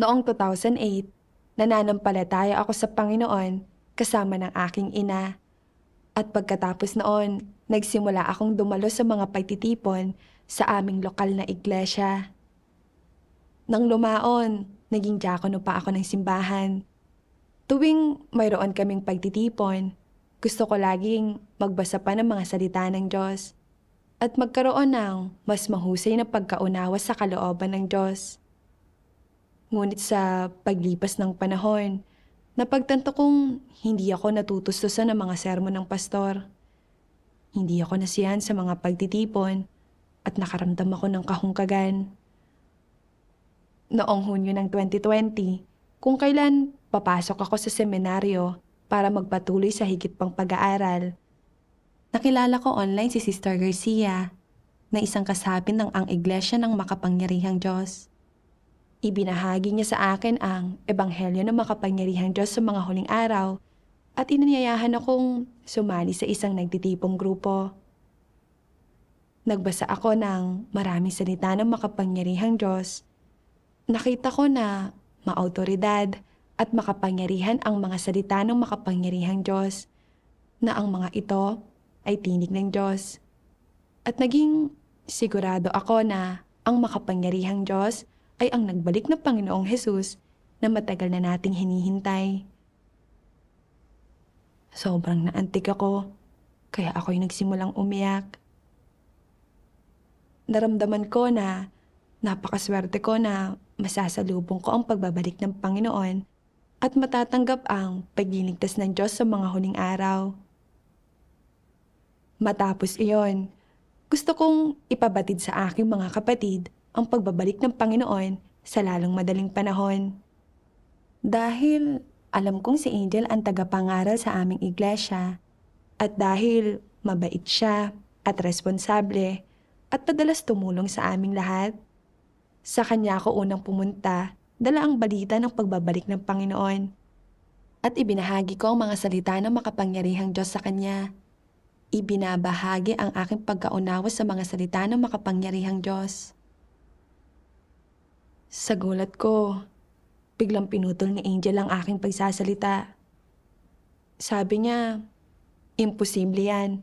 Noong 2008, nananampalataya ako sa Panginoon kasama ng aking ina. At pagkatapos noon, nagsimula akong dumalo sa mga pagtitipon sa aming lokal na iglesia. Nang lumaon, naging diakono pa ako ng simbahan. Tuwing mayroon kaming pagtitipon, gusto ko laging magbasa pa ng mga salita ng Diyos at magkaroon ng mas mahusay na pagkaunawa sa kalooban ng Diyos. Ngunit sa paglipas ng panahon, napagtanto kong hindi ako natutustusan ng mga sermon ng pastor. Hindi ako nasiyahan sa mga pagtitipon at nakaramdam ako ng kahungkagan. Noong Hunyo ng 2020, kung kailan papasok ako sa seminaryo para magpatuloy sa higit pang pag-aaral, nakilala ko online si Sister Garcia na isang kasabi ng ang Iglesia ng Makapangyarihang Diyos. Ibinahagi niya sa akin ang Ebanghelyo ng makapangyarihang Diyos sa mga huling araw at inanyayahan akong sumali sa isang nagtitipong grupo. Nagbasa ako ng maraming salita ng makapangyarihang Diyos. Nakita ko na maautoridad at makapangyarihan ang mga salita ng makapangyarihang Diyos na ang mga ito ay tinig ng Diyos. At naging sigurado ako na ang makapangyarihang Diyos ay ang nagbalik na Panginoong Hesus na matagal na nating hinihintay. Sobrang naantig ako, kaya ako'y nagsimulang umiyak. Naramdaman ko na napakaswerte ko na masasalubong ko ang pagbabalik ng Panginoon at matatanggap ang pagliligtas ng Diyos sa mga huling araw. Matapos iyon, gusto kong ipabatid sa aking mga kapatid ang pagbabalik ng Panginoon sa lalong madaling panahon. Dahil alam kong si Angel ang tagapangaral sa aming iglesia at dahil mabait siya at responsable at padalas tumulong sa aming lahat, sa kanya ako unang pumunta dala ang balita ng pagbabalik ng Panginoon at ibinahagi ko ang mga salita ng makapangyarihang Diyos sa Kanya. Ibinabahagi ang aking pagkaunawa sa mga salita ng makapangyarihang Diyos. Sa gulat ko, biglang pinutol ni Angel ang aking pagsasalita. Sabi niya, imposible yan.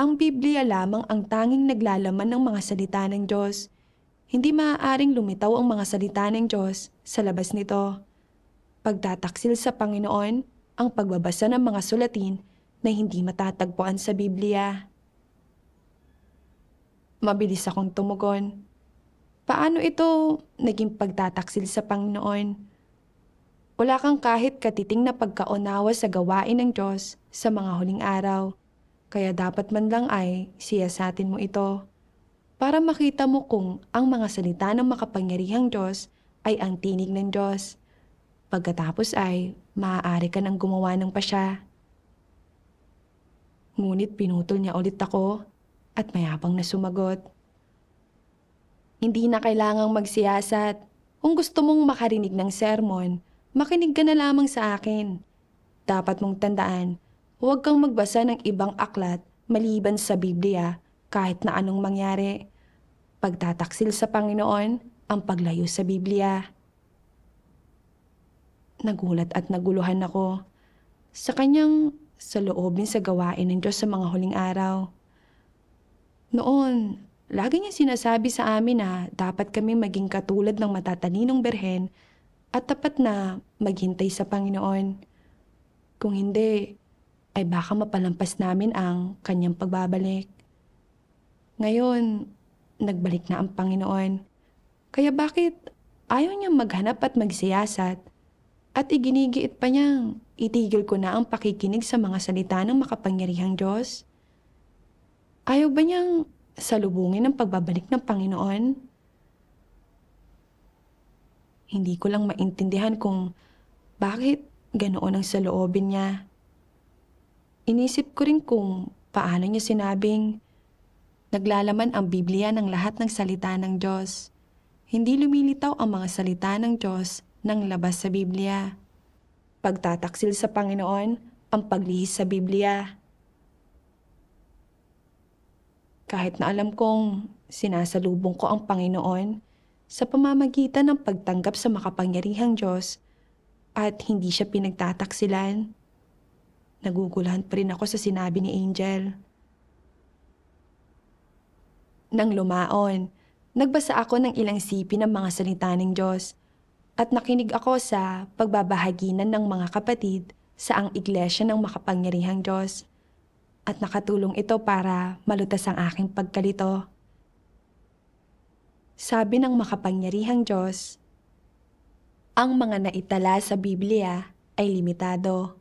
Ang Biblia lamang ang tanging naglalaman ng mga salita ng Diyos. Hindi maaaring lumitaw ang mga salita ng Diyos sa labas nito. Pagtataksil sa Panginoon ang pagbabasa ng mga sulatin na hindi matatagpuan sa Biblia. Mabilis akong tumugon. Paano ito naging pagtataksil sa Panginoon? Wala kang kahit katiting na pagkaunawa sa gawain ng Diyos sa mga huling araw. Kaya dapat man lang ay siyasatin mo ito para makita mo kung ang mga salita ng makapangyarihang Diyos ay ang tinig ng Diyos. Pagkatapos ay maaari ka nang gumawa ng pasya. Ngunit pinutol niya ulit ako at mayabang na sumagot. Hindi na kailangang magsiyasat. Kung gusto mong makarinig ng sermon, makinig ka na lamang sa akin. Dapat mong tandaan, huwag kang magbasa ng ibang aklat maliban sa Biblia kahit na anong mangyari. Pagtataksil sa Panginoon ang paglayo sa Biblia. Nagulat at naguluhan ako sa kanyang sa loobin sa gawain ng Diyos sa mga huling araw. Noon, Lagi niya sinasabi sa amin na dapat kaming maging katulad ng matataninong berhen at tapat na maghintay sa Panginoon. Kung hindi, ay baka mapalampas namin ang kanyang pagbabalik. Ngayon, nagbalik na ang Panginoon. Kaya bakit ayaw niyang maghanap at magsiyasat at iginigiit pa niyang itigil ko na ang pakikinig sa mga salita ng makapangyarihang Diyos? Ayaw ba niyang salubungin ng pagbabalik ng Panginoon? Hindi ko lang maintindihan kung bakit ganoon ang saloobin niya. Inisip ko rin kung paano niya sinabing naglalaman ang Biblia ng lahat ng salita ng Diyos. Hindi lumilitaw ang mga salita ng Diyos ng labas sa Biblia. Pagtataksil sa Panginoon ang paglihis sa Biblia. kahit na alam kong sinasalubong ko ang Panginoon sa pamamagitan ng pagtanggap sa makapangyarihang Diyos at hindi siya pinagtataksilan. naguguluhan pa rin ako sa sinabi ni Angel. Nang lumaon, nagbasa ako ng ilang sipi ng mga salita ng Diyos at nakinig ako sa pagbabahaginan ng mga kapatid sa ang iglesia ng makapangyarihang Diyos at nakatulong ito para malutas ang aking pagkalito. Sabi ng makapangyarihang Diyos, ang mga naitala sa Biblia ay limitado.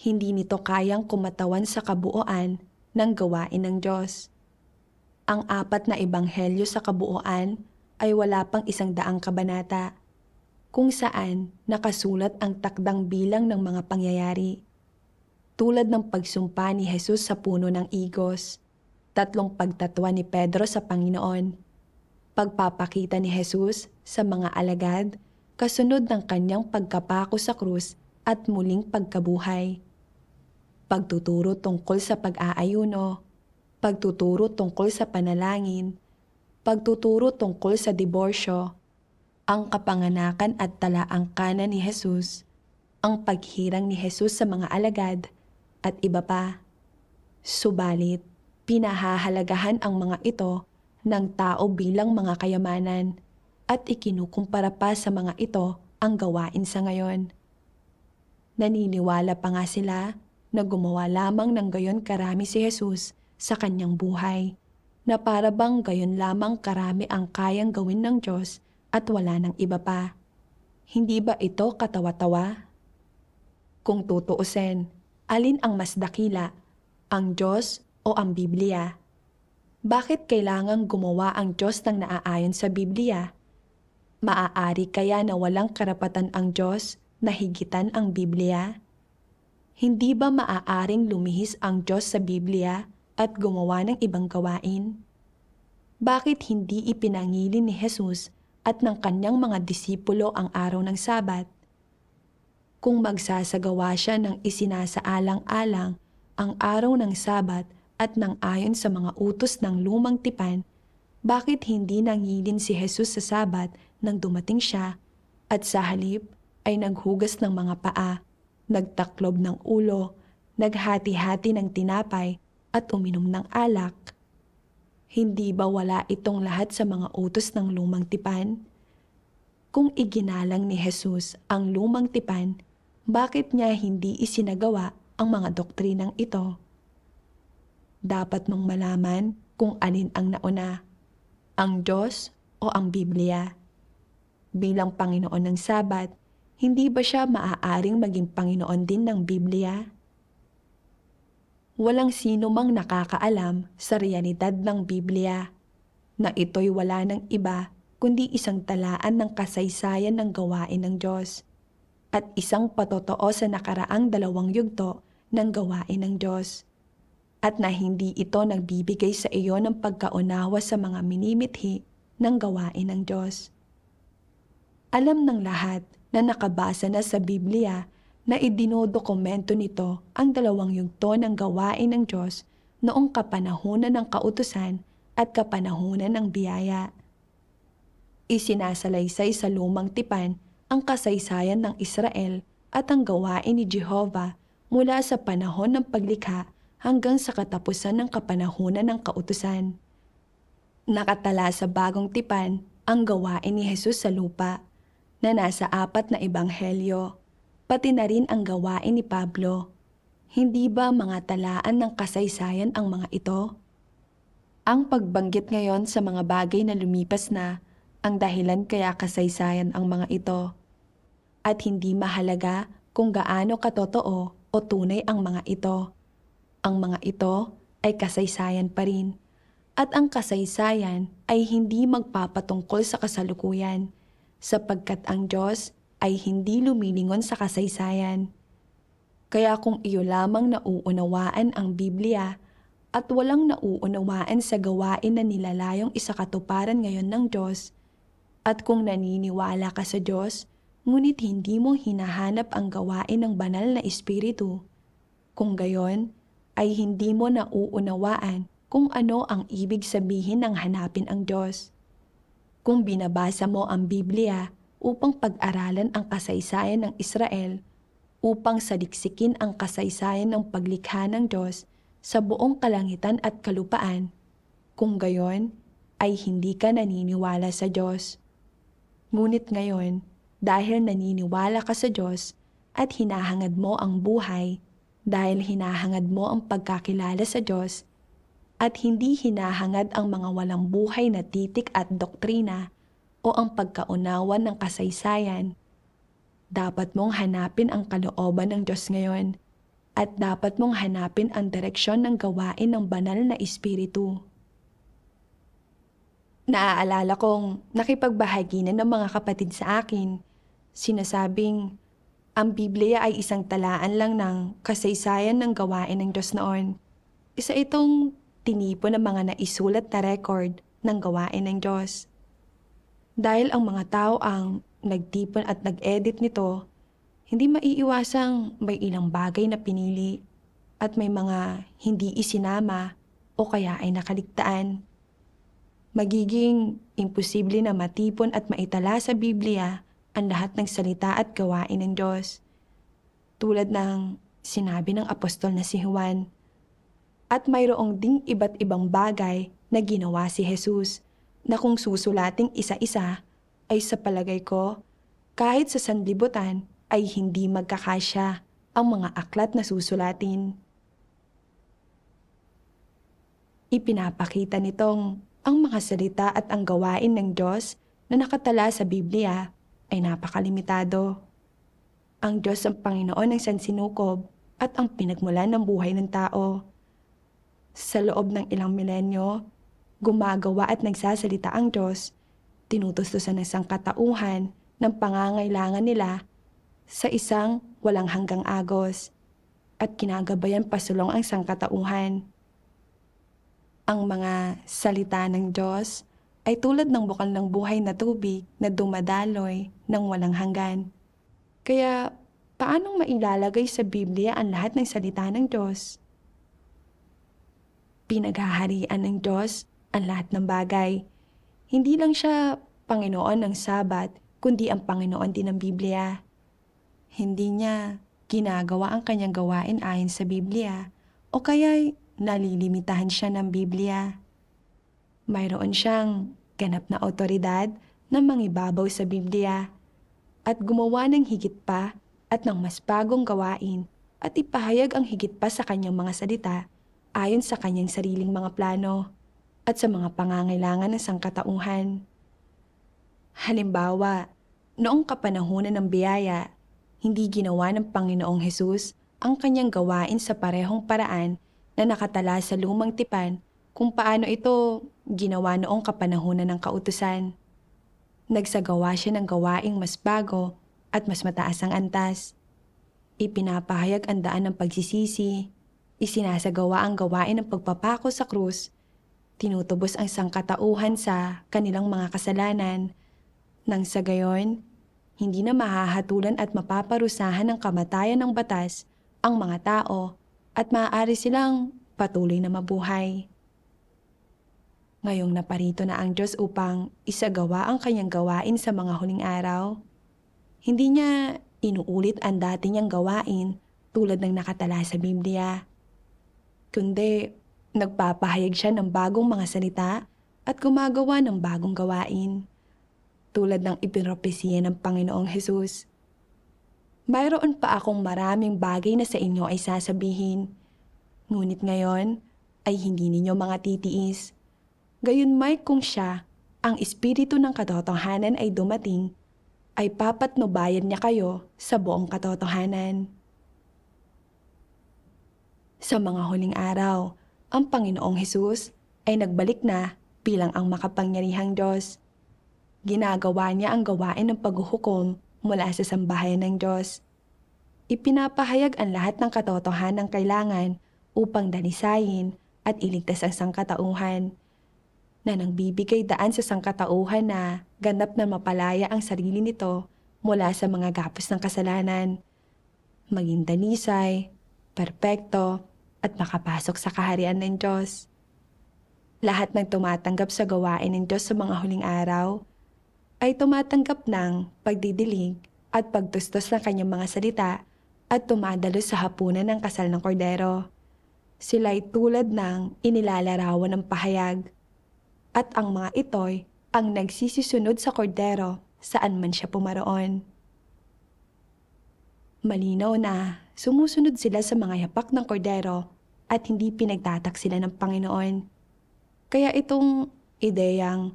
Hindi nito kayang kumatawan sa kabuoan ng gawain ng Diyos. Ang apat na ebanghelyo sa kabuoan ay wala pang isang daang kabanata, kung saan nakasulat ang takdang bilang ng mga pangyayari tulad ng pagsumpa ni Jesus sa puno ng igos, tatlong pagtatwa ni Pedro sa Panginoon, pagpapakita ni Jesus sa mga alagad, kasunod ng kanyang pagkapako sa krus at muling pagkabuhay. Pagtuturo tungkol sa pag-aayuno, pagtuturo tungkol sa panalangin, pagtuturo tungkol sa diborsyo, ang kapanganakan at talaang kanan ni Jesus, ang paghirang ni Jesus sa mga alagad, at iba pa. Subalit, pinahahalagahan ang mga ito ng tao bilang mga kayamanan at ikinukumpara pa sa mga ito ang gawain sa ngayon. Naniniwala pa nga sila na gumawa lamang ng gayon karami si Jesus sa kanyang buhay, na para bang gayon lamang karami ang kayang gawin ng Diyos at wala ng iba pa. Hindi ba ito katawa-tawa? Kung tutuusin, alin ang mas dakila, ang Diyos o ang Biblia? Bakit kailangang gumawa ang Diyos ng naaayon sa Biblia? Maaari kaya na walang karapatan ang Diyos na higitan ang Biblia? Hindi ba maaaring lumihis ang Diyos sa Biblia at gumawa ng ibang gawain? Bakit hindi ipinangili ni Jesus at ng kanyang mga disipulo ang araw ng Sabat? kung magsasagawa siya ng isinasaalang-alang ang araw ng Sabat at nang ayon sa mga utos ng lumang tipan, bakit hindi nangilin si Jesus sa Sabat nang dumating siya at sa halip ay naghugas ng mga paa, nagtaklob ng ulo, naghati-hati ng tinapay at uminom ng alak? Hindi ba wala itong lahat sa mga utos ng lumang tipan? Kung iginalang ni Jesus ang lumang tipan, bakit niya hindi isinagawa ang mga doktrinang ito. Dapat mong malaman kung alin ang nauna, ang Diyos o ang Biblia. Bilang Panginoon ng Sabat, hindi ba siya maaaring maging Panginoon din ng Biblia? Walang sino mang nakakaalam sa realidad ng Biblia, na ito'y wala ng iba kundi isang talaan ng kasaysayan ng gawain ng Diyos at isang patotoo sa nakaraang dalawang yugto ng gawain ng Diyos at na hindi ito nagbibigay sa iyo ng pagkaunawa sa mga minimithi ng gawain ng Diyos. Alam ng lahat na nakabasa na sa Biblia na idinodokumento nito ang dalawang yugto ng gawain ng Diyos noong kapanahunan ng kautusan at kapanahunan ng biyaya. Isinasalaysay sa lumang tipan ang kasaysayan ng Israel at ang gawain ni Jehovah mula sa panahon ng paglikha hanggang sa katapusan ng kapanahunan ng kautusan. Nakatala sa bagong tipan ang gawain ni Jesus sa lupa na nasa apat na ebanghelyo, pati na rin ang gawain ni Pablo. Hindi ba mga talaan ng kasaysayan ang mga ito? Ang pagbanggit ngayon sa mga bagay na lumipas na ang dahilan kaya kasaysayan ang mga ito at hindi mahalaga kung gaano katotoo o tunay ang mga ito. Ang mga ito ay kasaysayan pa rin at ang kasaysayan ay hindi magpapatungkol sa kasalukuyan sapagkat ang Diyos ay hindi lumilingon sa kasaysayan. Kaya kung iyo lamang nauunawaan ang Biblia at walang nauunawaan sa gawain na nilalayong isa katuparan ngayon ng Diyos, at kung naniniwala ka sa Diyos, ngunit hindi mo hinahanap ang gawain ng banal na espiritu. Kung gayon, ay hindi mo nauunawaan kung ano ang ibig sabihin ng hanapin ang Diyos. Kung binabasa mo ang Biblia upang pag-aralan ang kasaysayan ng Israel, upang sadiksikin ang kasaysayan ng paglikha ng Diyos sa buong kalangitan at kalupaan, kung gayon ay hindi ka naniniwala sa Diyos. Ngunit ngayon, dahil naniniwala ka sa Diyos at hinahangad mo ang buhay dahil hinahangad mo ang pagkakilala sa Diyos at hindi hinahangad ang mga walang buhay na titik at doktrina o ang pagkaunawan ng kasaysayan. Dapat mong hanapin ang kalooban ng Diyos ngayon at dapat mong hanapin ang direksyon ng gawain ng banal na espiritu. Naaalala kong nakipagbahagi na ng mga kapatid sa akin sinasabing ang Biblia ay isang talaan lang ng kasaysayan ng gawain ng Diyos noon. Isa itong tinipo ng mga naisulat na record ng gawain ng Diyos. Dahil ang mga tao ang nagtipon at nag-edit nito, hindi maiiwasang may ilang bagay na pinili at may mga hindi isinama o kaya ay nakaligtaan. Magiging imposible na matipon at maitala sa Biblia ang lahat ng salita at gawain ng Diyos. Tulad ng sinabi ng apostol na si Juan. At mayroong ding iba't ibang bagay na ginawa si Jesus na kung susulating isa-isa ay sa palagay ko, kahit sa sanlibutan ay hindi magkakasya ang mga aklat na susulatin. Ipinapakita nitong ang mga salita at ang gawain ng Diyos na nakatala sa Biblia ay napakalimitado. Ang Diyos ang Panginoon ng sansinukob at ang pinagmulan ng buhay ng tao. Sa loob ng ilang milenyo, gumagawa at nagsasalita ang Diyos, tinutustusan ng sangkatauhan ng pangangailangan nila sa isang walang hanggang agos at kinagabayan pasulong ang sangkatauhan. Ang mga salita ng Diyos ay tulad ng bukal ng buhay na tubig na dumadaloy ng walang hanggan. Kaya, paanong mailalagay sa Biblia ang lahat ng salita ng Diyos? Pinaghaharian ng Diyos ang lahat ng bagay. Hindi lang siya Panginoon ng Sabat, kundi ang Panginoon din ng Biblia. Hindi niya ginagawa ang kanyang gawain ayon sa Biblia o kaya'y nalilimitahan siya ng Biblia mayroon siyang ganap na otoridad na mangibabaw sa Biblia at gumawa ng higit pa at ng mas bagong gawain at ipahayag ang higit pa sa kanyang mga salita ayon sa kanyang sariling mga plano at sa mga pangangailangan ng sangkatauhan. Halimbawa, noong kapanahunan ng biyaya, hindi ginawa ng Panginoong Hesus ang kanyang gawain sa parehong paraan na nakatala sa lumang tipan kung paano ito ginawa noong kapanahunan ng kautusan. Nagsagawa siya ng gawaing mas bago at mas mataas ang antas. Ipinapahayag ang daan ng pagsisisi, isinasagawa ang gawain ng pagpapako sa krus, tinutubos ang sangkatauhan sa kanilang mga kasalanan. Nang sa gayon, hindi na mahahatulan at mapaparusahan ng kamatayan ng batas ang mga tao at maaari silang patuloy na mabuhay. Ngayong naparito na ang Diyos upang isagawa ang kanyang gawain sa mga huling araw, hindi niya inuulit ang dati niyang gawain tulad ng nakatala sa Biblia. Kundi, nagpapahayag siya ng bagong mga salita at gumagawa ng bagong gawain, tulad ng ipinropesiya ng Panginoong Hesus. Mayroon pa akong maraming bagay na sa inyo ay sasabihin, ngunit ngayon ay hindi ninyo mga titiis Gayunmay kung siya, ang espiritu ng katotohanan ay dumating, ay papatnubayan niya kayo sa buong katotohanan. Sa mga huling araw, ang Panginoong Hesus ay nagbalik na bilang ang makapangyarihang Diyos. Ginagawa niya ang gawain ng paghuhukom mula sa sambahayan ng Diyos. Ipinapahayag ang lahat ng katotohanan ng kailangan upang danisayin at iligtas ang sangkatauhan na nang bibigay daan sa sangkatauhan na ganap na mapalaya ang sarili nito mula sa mga gapos ng kasalanan, maging danisay, perpekto, at makapasok sa kaharian ng Diyos. Lahat ng tumatanggap sa gawain ng Diyos sa mga huling araw ay tumatanggap ng pagdidilig at pagtustos ng kanyang mga salita at tumadalo sa hapunan ng kasal ng kordero. Sila'y tulad ng inilalarawan ng pahayag at ang mga ito'y ang nagsisisunod sa kordero saan man siya pumaroon. Malinaw na sumusunod sila sa mga yapak ng kordero at hindi pinagtatak sila ng Panginoon. Kaya itong ideyang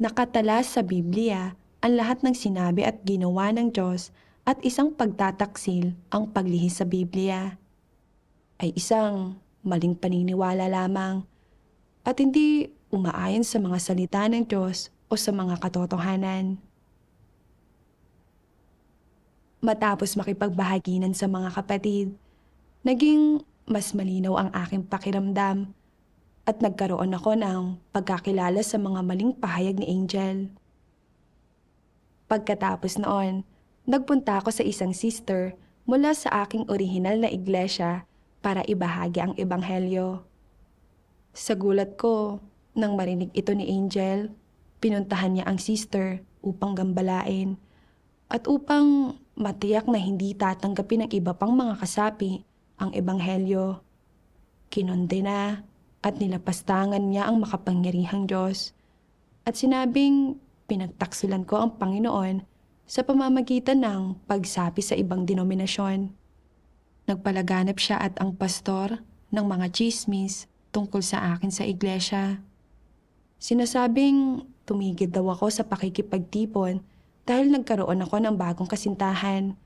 nakatala sa Biblia ang lahat ng sinabi at ginawa ng Diyos at isang pagtataksil ang paglihis sa Biblia ay isang maling paniniwala lamang at hindi umaayon sa mga salita ng Diyos o sa mga katotohanan. Matapos makipagbahaginan sa mga kapatid, naging mas malinaw ang aking pakiramdam at nagkaroon ako ng pagkakilala sa mga maling pahayag ni Angel. Pagkatapos noon, nagpunta ako sa isang sister mula sa aking orihinal na iglesia para ibahagi ang ebanghelyo. Sa gulat ko, nang marinig ito ni Angel, pinuntahan niya ang sister upang gambalain at upang matiyak na hindi tatanggapin ng iba pang mga kasapi ang ebanghelyo. Kinunde at nilapastangan niya ang makapangyarihang Diyos at sinabing pinagtaksulan ko ang Panginoon sa pamamagitan ng pagsapi sa ibang denominasyon. Nagpalaganap siya at ang pastor ng mga chismis tungkol sa akin sa iglesia. Sinasabing tumigil daw ako sa pakikipagtipon dahil nagkaroon ako ng bagong kasintahan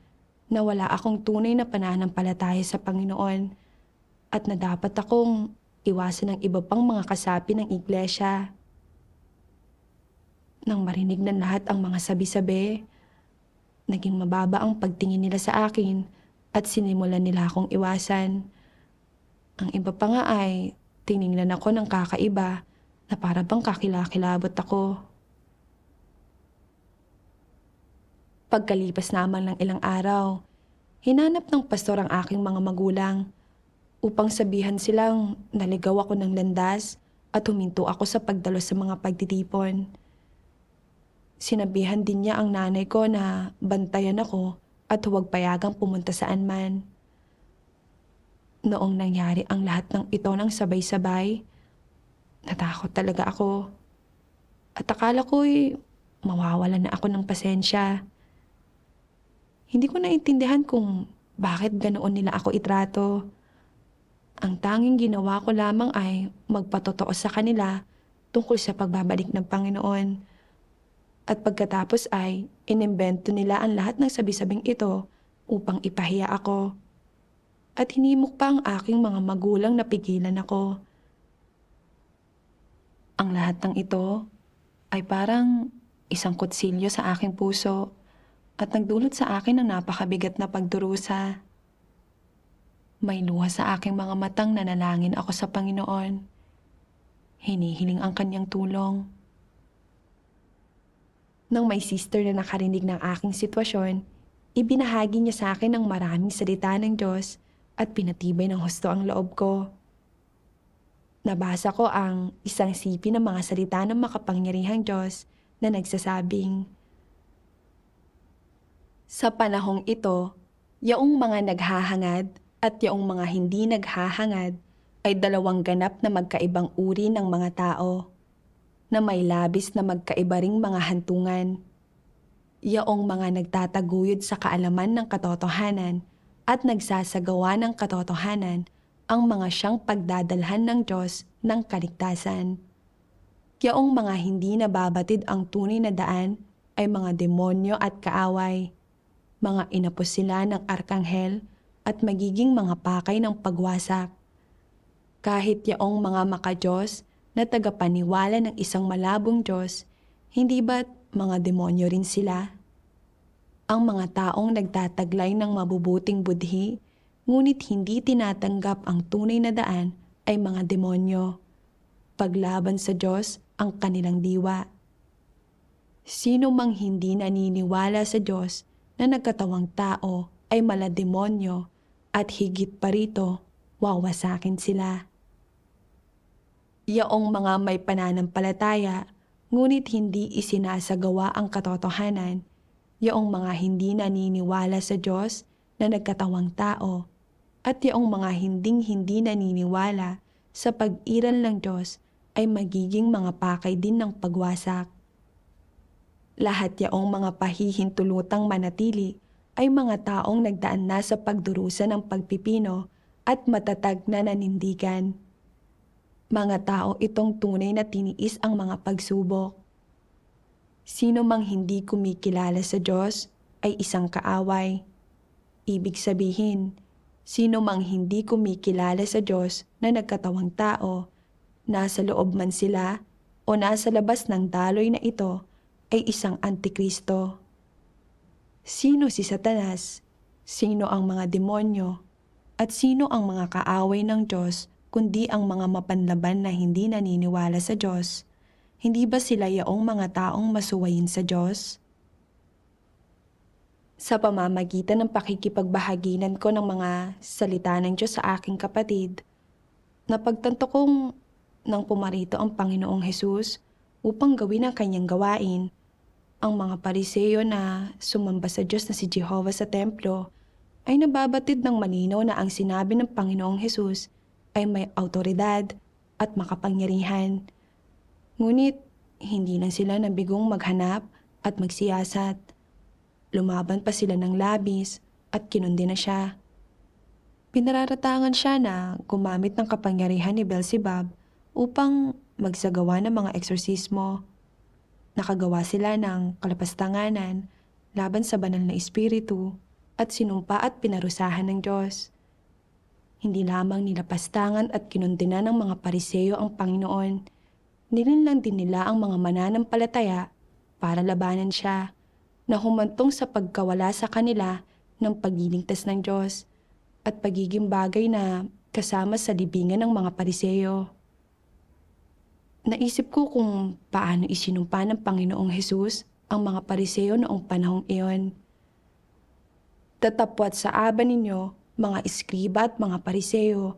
na wala akong tunay na pananampalataya sa Panginoon at na dapat akong iwasan ng iba pang mga kasapi ng iglesia. Nang marinig na lahat ang mga sabi-sabi, naging mababa ang pagtingin nila sa akin at sinimulan nila akong iwasan. Ang iba pa nga ay tiningnan ako ng kakaiba na para bang kakilakilabot ako. Pagkalipas naman ng ilang araw, hinanap ng pastor ang aking mga magulang upang sabihan silang naligaw ako ng landas at huminto ako sa pagdalo sa mga pagtitipon. Sinabihan din niya ang nanay ko na bantayan ako at huwag payagang pumunta saan man. Noong nangyari ang lahat ng ito ng sabay-sabay, Natakot talaga ako. At akala ko'y mawawalan na ako ng pasensya. Hindi ko naintindihan kung bakit ganoon nila ako itrato. Ang tanging ginawa ko lamang ay magpatotoo sa kanila tungkol sa pagbabalik ng Panginoon. At pagkatapos ay inimbento nila ang lahat ng sabi-sabing ito upang ipahiya ako. At hinimok pa ang aking mga magulang na pigilan ako. Ang lahat ng ito ay parang isang kutsilyo sa aking puso at nagdulot sa akin ng napakabigat na pagdurusa. May luha sa aking mga matang nanalangin ako sa Panginoon. Hinihiling ang kanyang tulong. Nang may sister na nakarinig ng aking sitwasyon, ibinahagi niya sa akin ang maraming salita ng Diyos at pinatibay ng husto ang loob ko nabasa ko ang isang sipi ng mga salita ng makapangyarihang Diyos na nagsasabing, Sa panahong ito, yaong mga naghahangad at yaong mga hindi naghahangad ay dalawang ganap na magkaibang uri ng mga tao na may labis na magkaiba ring mga hantungan. Yaong mga nagtataguyod sa kaalaman ng katotohanan at nagsasagawa ng katotohanan ang mga siyang pagdadalhan ng Diyos ng kaligtasan. Yaong mga hindi nababatid ang tunay na daan ay mga demonyo at kaaway. Mga inapos sila ng arkanghel at magiging mga pakay ng pagwasak. Kahit yaong mga makajos na tagapaniwala ng isang malabong Diyos, hindi ba't mga demonyo rin sila? Ang mga taong nagtataglay ng mabubuting budhi ngunit hindi tinatanggap ang tunay na daan ay mga demonyo. Paglaban sa Diyos ang kanilang diwa. Sino mang hindi naniniwala sa Diyos na nagkatawang tao ay malademonyo at higit pa rito, wawasakin sila. Yaong mga may pananampalataya, ngunit hindi isinasagawa ang katotohanan, yaong mga hindi naniniwala sa Diyos na nagkatawang tao at yaong mga hinding-hindi naniniwala sa pag-iral ng Diyos ay magiging mga pakay din ng pagwasak. Lahat yaong mga pahihintulutang manatili ay mga taong nagdaan na sa pagdurusa ng pagpipino at matatag na nanindigan. Mga tao itong tunay na tiniis ang mga pagsubok. Sino mang hindi kumikilala sa Diyos ay isang kaaway. Ibig sabihin, Sino mang hindi kumikilala sa Diyos na nagkatawang tao, nasa loob man sila o nasa labas ng daloy na ito, ay isang antikristo. Sino si Satanas? Sino ang mga demonyo? At sino ang mga kaaway ng Diyos kundi ang mga mapanlaban na hindi naniniwala sa Diyos? Hindi ba sila yaong mga taong masuwayin sa Diyos? sa pamamagitan ng pakikipagbahaginan ko ng mga salita ng Diyos sa aking kapatid, napagtanto kong nang pumarito ang Panginoong Hesus upang gawin ang kanyang gawain, ang mga pariseyo na sumamba sa Diyos na si Jehovah sa templo ay nababatid ng malinaw na ang sinabi ng Panginoong Hesus ay may autoridad at makapangyarihan. Ngunit hindi lang sila nabigong maghanap at magsiyasat – Lumaban pa sila ng labis at kinundi na siya. Pinararatangan siya na gumamit ng kapangyarihan ni Belzebub upang magsagawa ng mga eksorsismo. Nakagawa sila ng kalapastanganan laban sa banal na espiritu at sinumpa at pinarusahan ng Diyos. Hindi lamang nilapastangan at kinundina ng mga pariseyo ang Panginoon, nilinlang din nila ang mga mananampalataya para labanan siya na humantong sa pagkawala sa kanila ng pagliligtas ng Diyos at pagiging bagay na kasama sa libingan ng mga pariseyo. Naisip ko kung paano isinumpa ng Panginoong Hesus ang mga pariseyo noong panahong iyon. Tatapwat sa aba ninyo, mga iskriba at mga pariseyo,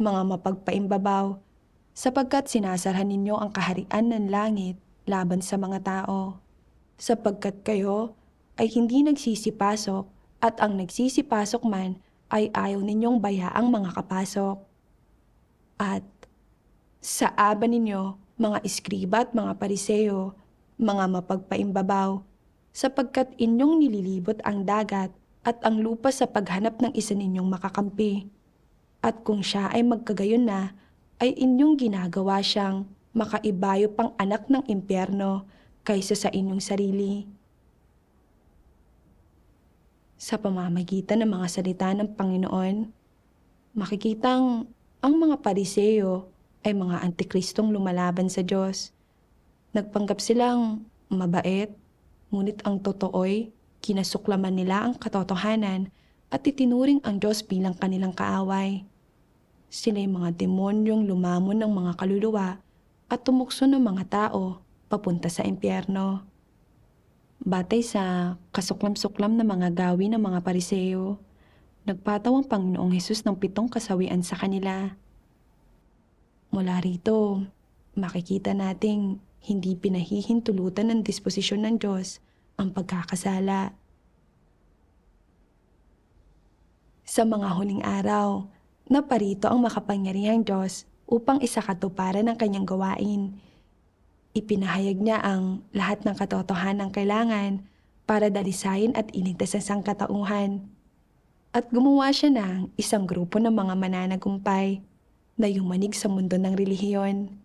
mga mapagpaimbabaw, sapagkat sinasarhan ninyo ang kaharian ng langit laban sa mga tao sapagkat kayo ay hindi nagsisipasok at ang nagsisipasok man ay ayaw ninyong baya ang mga kapasok. At sa aba ninyo, mga iskriba at mga pariseyo, mga mapagpaimbabaw, sapagkat inyong nililibot ang dagat at ang lupa sa paghanap ng isa ninyong makakampi. At kung siya ay magkagayon na, ay inyong ginagawa siyang makaibayo pang anak ng impyerno kaysa sa inyong sarili. Sa pamamagitan ng mga salita ng Panginoon, makikitang ang mga pariseyo ay mga antikristong lumalaban sa Diyos. Nagpanggap silang mabait, ngunit ang totoo'y kinasuklaman nila ang katotohanan at itinuring ang Diyos bilang kanilang kaaway. Sila'y mga demonyong lumamon ng mga kaluluwa at tumukso ng mga tao papunta sa impyerno. Batay sa kasuklam-suklam na mga gawi ng mga pariseo, nagpataw ang Panginoong Hesus ng pitong kasawian sa kanila. Mula rito, makikita nating hindi pinahihintulutan ng disposisyon ng Diyos ang pagkakasala. Sa mga huling araw, naparito ang makapangyarihang Diyos upang isakatuparan ang kanyang gawain Ipinahayag niya ang lahat ng katotohanan ng kailangan para dalisayin at iligtas ang sangkatauhan. At gumawa siya ng isang grupo ng mga mananagumpay na yumanig sa mundo ng relihiyon.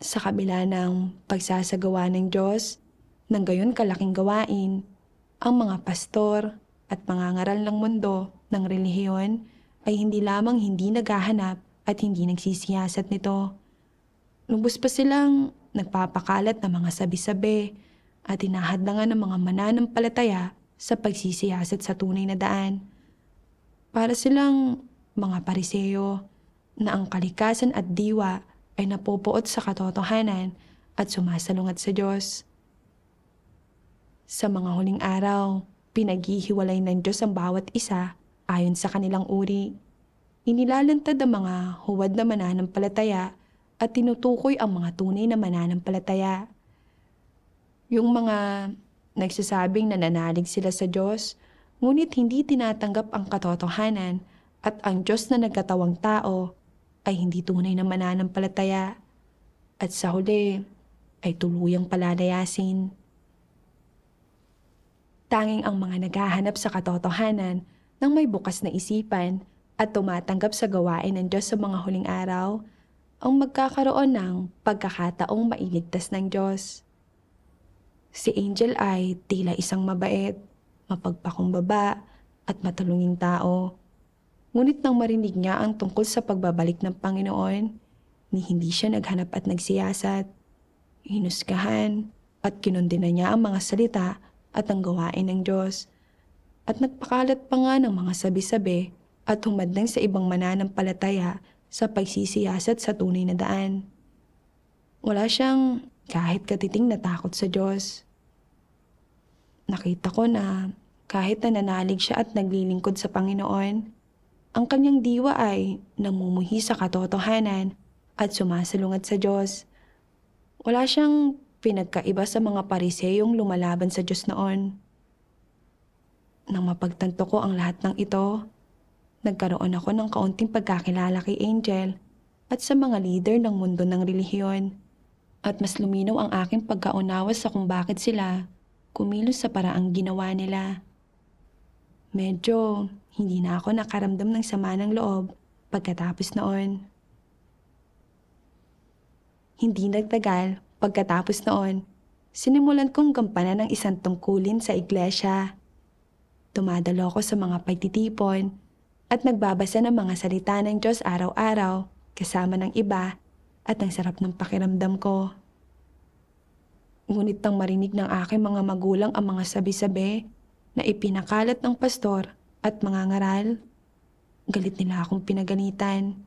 Sa kabila ng pagsasagawa ng Diyos, ng gayon kalaking gawain, ang mga pastor at mga ngaral ng mundo ng relihiyon ay hindi lamang hindi naghahanap at hindi nagsisiyasat nito Lubos pa silang nagpapakalat ng mga sabi-sabi at hinahadlangan ng mga mananampalataya sa pagsisiyasat sa tunay na daan. Para silang mga pariseyo na ang kalikasan at diwa ay napopoot sa katotohanan at sumasalungat sa Diyos. Sa mga huling araw, pinaghihiwalay ng Diyos ang bawat isa ayon sa kanilang uri. Inilalantad ang mga huwad na mananampalataya at tinutukoy ang mga tunay na mananampalataya. Yung mga nagsasabing nananalig sila sa Diyos, ngunit hindi tinatanggap ang katotohanan at ang Diyos na nagkatawang tao ay hindi tunay na mananampalataya at sa huli ay tuluyang palalayasin. Tanging ang mga naghahanap sa katotohanan ng may bukas na isipan at tumatanggap sa gawain ng Diyos sa mga huling araw ang magkakaroon ng pagkakataong mailigtas ng Diyos. Si Angel ay tila isang mabait, mapagpakumbaba, at matulungin tao. Ngunit nang marinig niya ang tungkol sa pagbabalik ng Panginoon, ni hindi siya naghanap at nagsiyasat. Hinusgahan at kinundin niya ang mga salita at ang gawain ng Diyos. At nagpakalat pa nga ng mga sabi-sabi at humadlang sa ibang mananampalataya sa pagsisiyasat sa tunay na daan. Wala siyang kahit katiting natakot sa Diyos. Nakita ko na kahit nananalig siya at naglilingkod sa Panginoon, ang kanyang diwa ay namumuhi sa katotohanan at sumasalungat sa Diyos. Wala siyang pinagkaiba sa mga pariseyong lumalaban sa Diyos noon. Nang mapagtanto ko ang lahat ng ito, nagkaroon ako ng kaunting pagkakilala kay Angel at sa mga leader ng mundo ng relihiyon. At mas luminaw ang aking pagkaunawa sa kung bakit sila kumilos sa paraang ginawa nila. Medyo hindi na ako nakaramdam ng sama ng loob pagkatapos noon. Hindi nagtagal pagkatapos noon, sinimulan kong gampanan ng isang tungkulin sa iglesia. Dumadalo ako sa mga pagtitipon at nagbabasa ng mga salita ng Diyos araw-araw kasama ng iba at ang sarap ng pakiramdam ko. Ngunit nang marinig ng aking mga magulang ang mga sabi-sabi na ipinakalat ng pastor at mga ngaral, galit nila akong pinaganitan.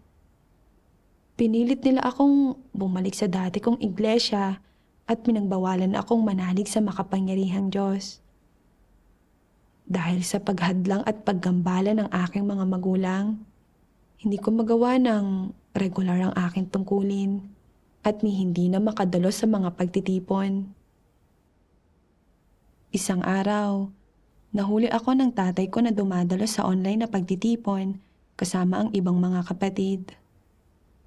Pinilit nila akong bumalik sa dati kong iglesia at pinagbawalan akong manalig sa makapangyarihang Diyos. Dahil sa paghadlang at paggambala ng aking mga magulang, hindi ko magawa ng regular ang aking tungkulin at ni hindi na makadalo sa mga pagtitipon. Isang araw, nahuli ako ng tatay ko na dumadalo sa online na pagtitipon kasama ang ibang mga kapatid.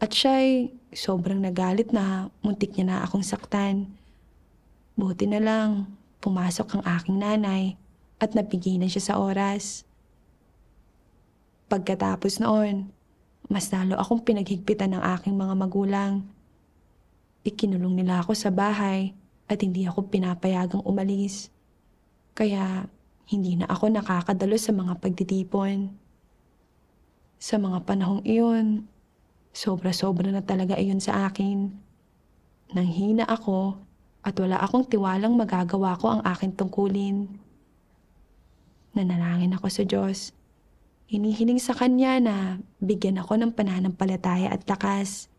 At siya ay sobrang nagalit na muntik niya na akong saktan. Buti na lang, pumasok ang aking nanay at napigay na siya sa oras. Pagkatapos noon, mas lalo akong pinaghigpitan ng aking mga magulang. Ikinulong nila ako sa bahay at hindi ako pinapayagang umalis. Kaya hindi na ako nakakadalo sa mga pagtitipon. Sa mga panahong iyon, sobra-sobra na talaga iyon sa akin. Nanghina ako at wala akong tiwalang magagawa ko ang aking tungkulin. Nanalangin ako sa Diyos. Hinihiling sa Kanya na bigyan ako ng pananampalataya at lakas.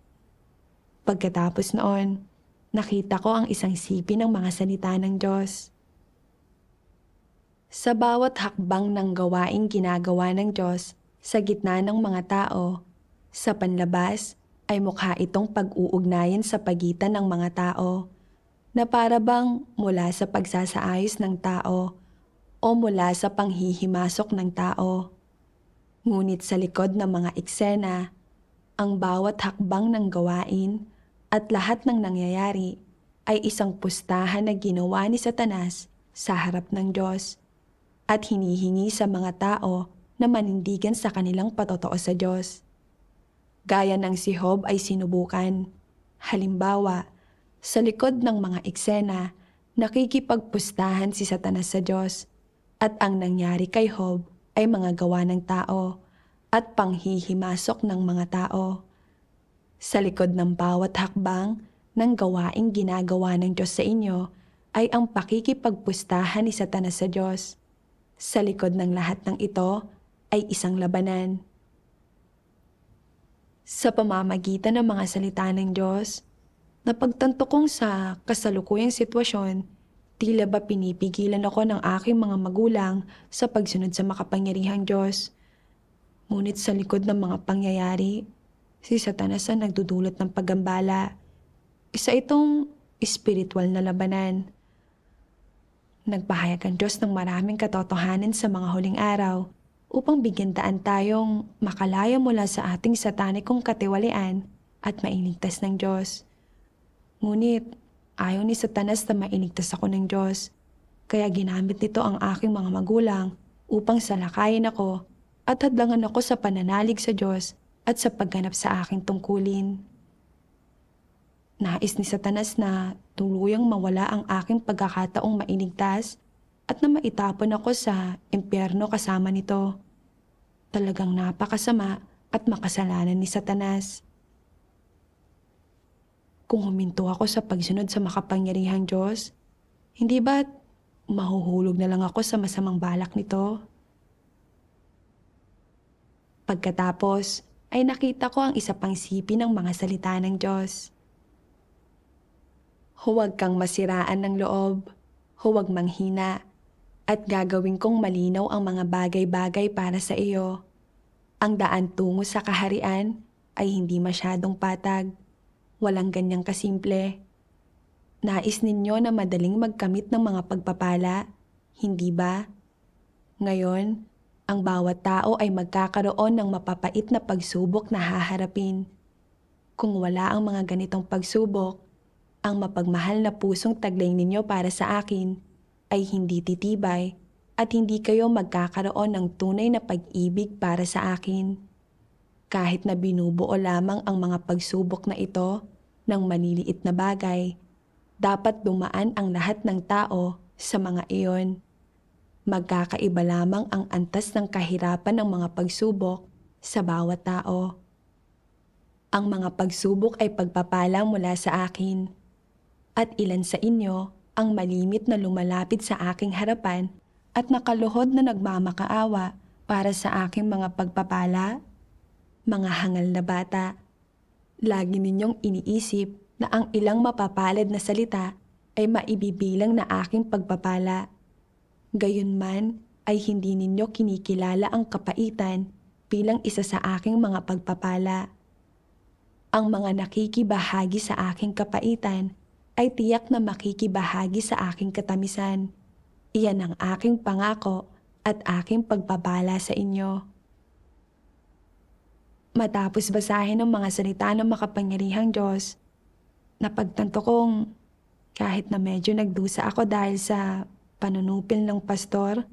Pagkatapos noon, nakita ko ang isang sipi ng mga salita ng Diyos. Sa bawat hakbang ng gawaing ginagawa ng Diyos sa gitna ng mga tao, sa panlabas ay mukha itong pag-uugnayan sa pagitan ng mga tao na para bang mula sa pagsasaayos ng tao o mula sa panghihimasok ng tao. Ngunit sa likod ng mga eksena, ang bawat hakbang ng gawain at lahat ng nangyayari ay isang pustahan na ginawa ni Satanas sa harap ng Diyos at hinihingi sa mga tao na manindigan sa kanilang patotoo sa Diyos. Gaya ng si Job ay sinubukan. Halimbawa, sa likod ng mga eksena, nakikipagpustahan si Satanas sa Diyos at ang nangyari kay Hob ay mga gawa ng tao at panghihimasok ng mga tao. Sa likod ng bawat hakbang ng gawaing ginagawa ng Diyos sa inyo ay ang pakikipagpustahan ni Satanas sa Diyos. Sa likod ng lahat ng ito ay isang labanan. Sa pamamagitan ng mga salita ng Diyos, napagtanto kong sa kasalukuyang sitwasyon Tila ba pinipigilan ako ng aking mga magulang sa pagsunod sa makapangyarihang Diyos? Ngunit sa likod ng mga pangyayari, si Satanas ang nagdudulot ng paggambala. Isa itong spiritual na labanan. Nagpahayag ang Diyos ng maraming katotohanan sa mga huling araw upang bigyan daan tayong makalaya mula sa ating satanikong katiwalian at mailigtas ng Diyos. Ngunit Ayaw ni Satanas na mainigtas ako ng Diyos. Kaya ginamit nito ang aking mga magulang upang salakayin ako at hadlangan ako sa pananalig sa Diyos at sa pagganap sa aking tungkulin. Nais ni Satanas na tuluyang mawala ang aking pagkakataong mainigtas at na maitapon ako sa impyerno kasama nito. Talagang napakasama at makasalanan ni Satanas kung huminto ako sa pagsunod sa makapangyarihang Diyos? Hindi ba mahuhulog na lang ako sa masamang balak nito? Pagkatapos ay nakita ko ang isa pang sipi ng mga salita ng Diyos. Huwag kang masiraan ng loob, huwag manghina, at gagawin kong malinaw ang mga bagay-bagay para sa iyo. Ang daan tungo sa kaharian ay hindi masyadong patag walang ganyang kasimple. Nais ninyo na madaling magkamit ng mga pagpapala, hindi ba? Ngayon, ang bawat tao ay magkakaroon ng mapapait na pagsubok na haharapin. Kung wala ang mga ganitong pagsubok, ang mapagmahal na pusong taglay ninyo para sa akin ay hindi titibay at hindi kayo magkakaroon ng tunay na pag-ibig para sa akin. Kahit na binubuo lamang ang mga pagsubok na ito, ng maniliit na bagay, dapat dumaan ang lahat ng tao sa mga iyon. Magkakaiba lamang ang antas ng kahirapan ng mga pagsubok sa bawat tao. Ang mga pagsubok ay pagpapala mula sa akin. At ilan sa inyo ang malimit na lumalapit sa aking harapan at nakaluhod na nagmamakaawa para sa aking mga pagpapala? Mga hangal na bata lagi ninyong iniisip na ang ilang mapapalad na salita ay maibibilang na aking pagpapala. Gayunman ay hindi ninyo kinikilala ang kapaitan bilang isa sa aking mga pagpapala. Ang mga nakikibahagi sa aking kapaitan ay tiyak na makikibahagi sa aking katamisan. Iyan ang aking pangako at aking pagpabala sa inyo. Matapos basahin ang mga salita ng makapangyarihang Diyos, napagtanto kong kahit na medyo nagdusa ako dahil sa panunupil ng pastor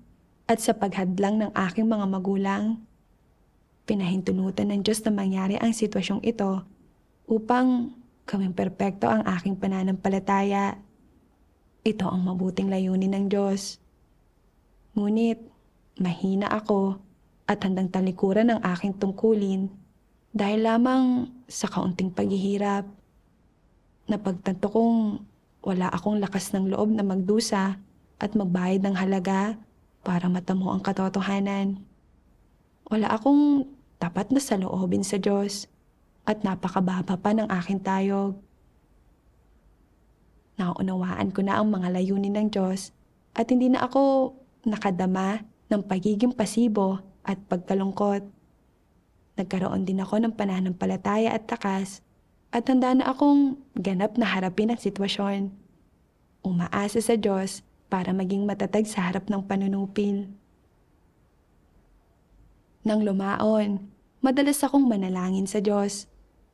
at sa paghadlang ng aking mga magulang, pinahintunutan ng Diyos na mangyari ang sitwasyong ito upang gawing perpekto ang aking pananampalataya. Ito ang mabuting layunin ng Diyos. Ngunit, mahina ako at handang talikuran ang aking tungkulin dahil lamang sa kaunting paghihirap, napagtanto kong wala akong lakas ng loob na magdusa at magbayad ng halaga para matamo ang katotohanan. Wala akong tapat na saloobin sa Diyos at napakababa pa ng aking tayog. Naunawaan ko na ang mga layunin ng Diyos at hindi na ako nakadama ng pagiging pasibo at pagkalungkot. Nagkaroon din ako ng pananampalataya at takas at handa na akong ganap na harapin ang sitwasyon. Umaasa sa Diyos para maging matatag sa harap ng panunupil. Nang lumaon, madalas akong manalangin sa Diyos,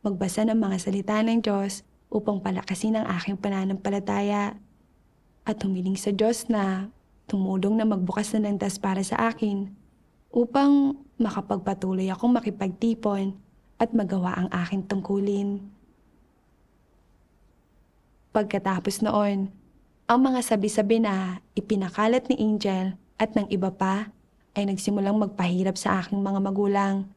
magbasa ng mga salita ng Diyos upang palakasin ang aking pananampalataya at humiling sa Diyos na tumulong na magbukas na ng tas para sa akin upang makapagpatuloy akong makipagtipon at magawa ang aking tungkulin. Pagkatapos noon, ang mga sabi-sabi na ipinakalat ni Angel at ng iba pa ay nagsimulang magpahirap sa aking mga magulang.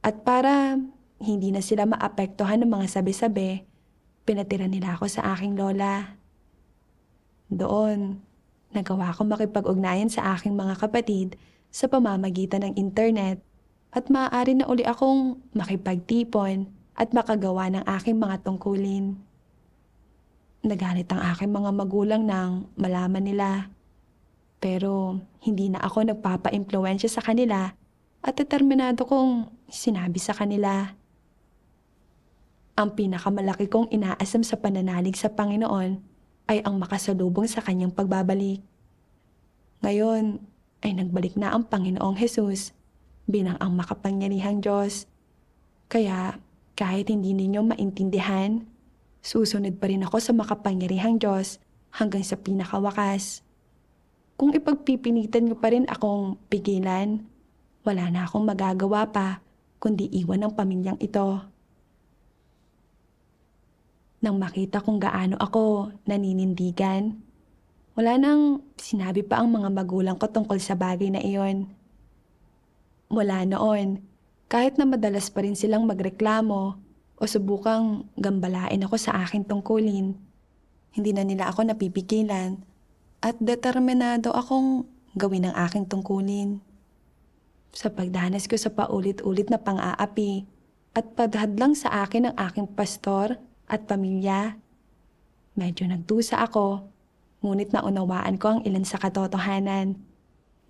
At para hindi na sila maapektuhan ng mga sabi-sabi, pinatira nila ako sa aking lola. Doon, nagawa ko makipag-ugnayan sa aking mga kapatid sa pamamagitan ng internet at maaari na uli akong makipagtipon at makagawa ng aking mga tungkulin. Nagalit ang aking mga magulang nang malaman nila. Pero hindi na ako nagpapa-impluensya sa kanila at determinado kong sinabi sa kanila. Ang pinakamalaki kong inaasam sa pananalig sa Panginoon ay ang makasalubong sa kanyang pagbabalik. Ngayon, ay nagbalik na ang Panginoong Jesus bilang ang makapangyarihang Diyos. Kaya kahit hindi ninyo maintindihan, susunod pa rin ako sa makapangyarihang Diyos hanggang sa pinakawakas. Kung ipagpipilitan nyo pa rin akong pigilan, wala na akong magagawa pa kundi iwan ang pamilyang ito. Nang makita kong gaano ako naninindigan, wala nang sinabi pa ang mga magulang ko tungkol sa bagay na iyon. Mula noon, kahit na madalas pa rin silang magreklamo o subukang gambalain ako sa akin tungkulin, hindi na nila ako napipigilan at determinado akong gawin ang aking tungkulin. Sa pagdanas ko sa paulit-ulit na pang-aapi at padhadlang sa akin ng aking pastor at pamilya, medyo nagdusa ako ngunit naunawaan ko ang ilan sa katotohanan.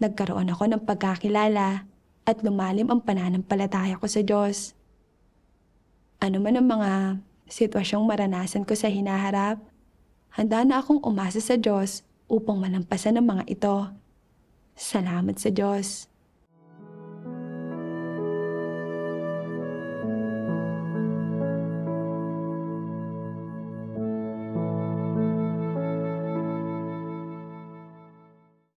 Nagkaroon ako ng pagkakilala at lumalim ang pananampalataya ko sa Diyos. Ano man ang mga sitwasyong maranasan ko sa hinaharap, handa na akong umasa sa Diyos upang malampasan ang mga ito. Salamat sa Diyos.